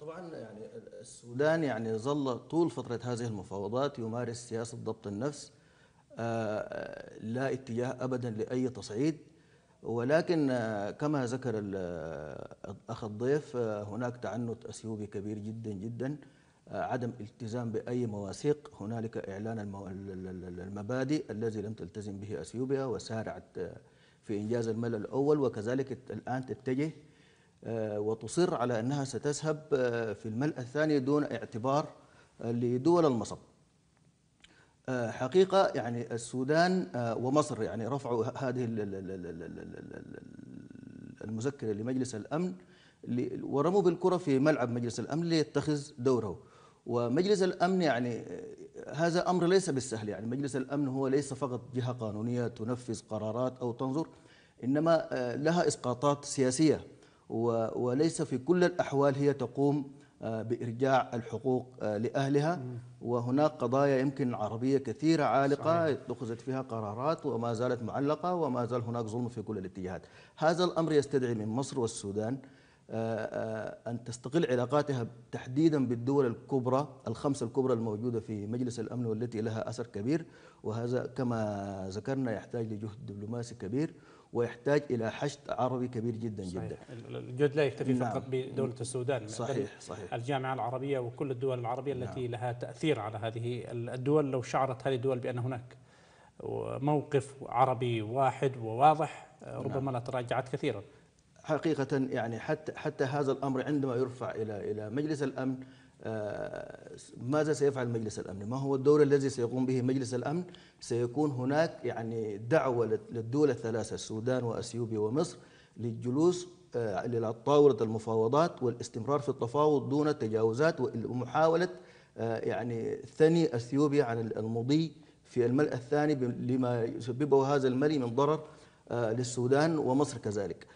طبعا يعني السودان يعني ظل طول فترة هذه المفاوضات يمارس سياسة ضبط النفس آه، آه، لا اتجاه أبدا لأي تصعيد ولكن آه، كما ذكر الأخ الضيف هناك تعنت أثيوبي كبير جدا جدا عدم التزام بأي مواثيق هنالك إعلان المبادئ الذي لم تلتزم به أثيوبيا وسارعت في إنجاز الملل الأول وكذلك الآن تتجه آه، وتصر على أنها ستذهب آه، في الملأ الثاني دون اعتبار آه، لدول المصب حقيقة يعني السودان ومصر يعني رفعوا هذه المذكرة لمجلس الأمن ورموا بالكرة في ملعب مجلس الأمن ليتخذ دوره ومجلس الأمن يعني هذا أمر ليس بالسهل يعني مجلس الأمن هو ليس فقط جهة قانونية تنفذ قرارات أو تنظر إنما لها إسقاطات سياسية وليس في كل الأحوال هي تقوم آه، بإرجاع الحقوق آه، لأهلها وهناك قضايا يمكن عربية كثيرة عالقة اتخذت فيها قرارات وما زالت معلقة وما زال هناك ظلم في كل الاتجاهات هذا الأمر يستدعي من مصر والسودان آه، أن تستقل علاقاتها تحديدا بالدول الكبرى الخمسة الكبرى الموجودة في مجلس الأمن والتي لها أثر كبير وهذا كما ذكرنا يحتاج لجهد دبلوماسي كبير ويحتاج الى حشد عربي كبير جدا صحيح. جدا الجهد لا يكتفي نعم. فقط بدوله السودان صحيح صحيح الجامعه العربيه وكل الدول العربيه نعم. التي لها تاثير على هذه الدول لو شعرت هذه الدول بان هناك موقف عربي واحد وواضح آه، نعم. ربما نعم. لتراجعت كثيرا حقيقه يعني حتى حتى هذا الامر عندما يرفع الى الى مجلس الامن آه، ماذا سيفعل مجلس الامن؟ ما هو الدور الذي سيقوم به مجلس الامن؟ سيكون هناك يعني دعوه للدول الثلاثه السودان واثيوبيا ومصر للجلوس على آه، طاوله المفاوضات والاستمرار في التفاوض دون تجاوزات ومحاوله آه، يعني ثني اثيوبيا عن المضي في الملأ الثاني لما يسببه هذا الملي من ضرر للسودان ومصر كذلك